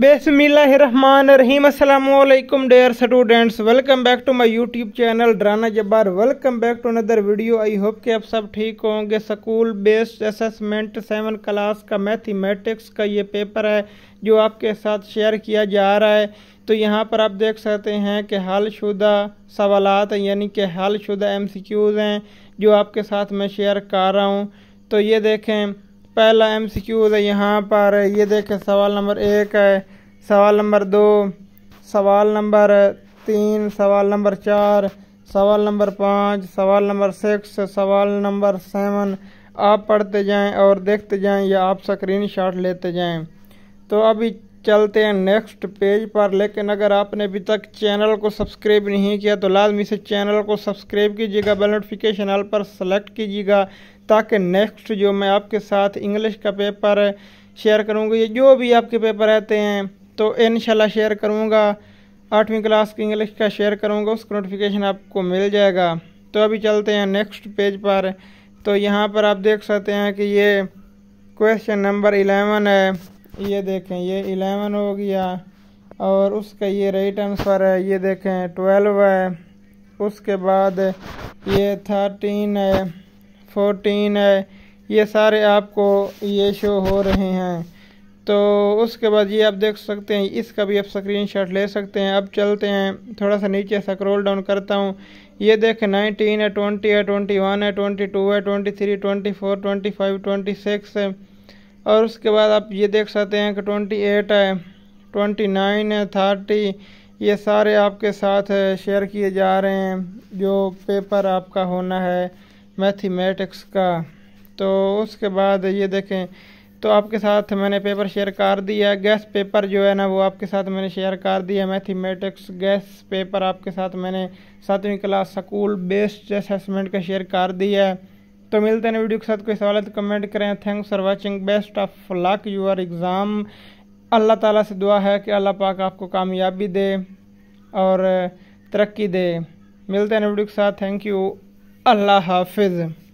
बेसमिल्लाम dear students welcome back to my YouTube channel ड्राना Jabbar welcome back to another video I hope कि आप सब ठीक होंगे school based assessment seven class का मैथमेटिक्स का ये पेपर है जो आपके साथ शेयर किया जा रहा है तो यहाँ पर आप देख सकते हैं कि शुदा सवाल यानी कि शुदा एम हैं जो आपके साथ मैं शेयर कर रहा हूँ तो ये देखें पहला एम सी क्यूज़ है यहाँ पर ये देखें सवाल नंबर एक है सवाल नंबर दो सवाल नंबर तीन सवाल नंबर चार सवाल नंबर पाँच सवाल नंबर सिक्स सवाल नंबर सेवन आप पढ़ते जाएं और देखते जाएं या आप स्क्रीन शॉट लेते जाएं तो अभी चलते हैं नेक्स्ट पेज पर लेकिन अगर आपने अभी तक चैनल को सब्सक्राइब नहीं किया तो लाजमी से चैनल को सब्सक्राइब कीजिएगा बेल नोटिफिकेशन ऑल पर सेलेक्ट कीजिएगा ताकि नेक्स्ट जो मैं आपके साथ इंग्लिश का पेपर शेयर करूँगा ये जो भी आपके पेपर रहते हैं तो इन शेयर करूँगा आठवीं क्लास की इंग्लिश का शेयर करूँगा उसका नोटिफिकेशन आपको मिल जाएगा तो अभी चलते हैं नेक्स्ट पेज पर तो यहाँ पर आप देख सकते हैं कि ये क्वेश्चन नंबर इलेवन है ये देखें ये इलेवन हो गया और उसका ये राइट आंसर है ये देखें ट्वेल्व है उसके बाद ये थर्टीन है फोर्टीन है ये सारे आपको ये शो हो रहे हैं तो उसके बाद ये आप देख सकते हैं इसका भी आप स्क्रीनशॉट ले सकते हैं अब चलते हैं थोड़ा सा नीचे स्क्रोल डाउन करता हूँ ये देखें नाइनटीन है ट्वेंटी है ट्वेंटी वन है ट्वेंटी टू है twenty three twenty four twenty five twenty six है और उसके बाद आप ये देख सकते हैं कि ट्वेंटी एट है ट्वेंटी नाइन है थर्टी ये सारे आपके साथ शेयर किए जा रहे हैं जो पेपर आपका होना है मैथमेटिक्स का तो उसके बाद ये देखें तो आपके साथ मैंने पेपर शेयर कर दिया गैस पेपर जो है ना वो आपके साथ मैंने शेयर कर दिया मैथमेटिक्स गैस पेपर आपके साथ मैंने सातवीं क्लास स्कूल बेस्ड असेसमेंट का शेयर कर दिया है तो मिलते हैं वीडियो के साथ कोई सवाल है तो कमेंट करें thanks for watching best of luck your exam अल्लाह ताला से दुआ है कि अल्लाह पाक आपको कामयाबी दे और तरक्की दे मिलते हैं वीडियो के साथ थैंक यू अल्लाह हाफिज़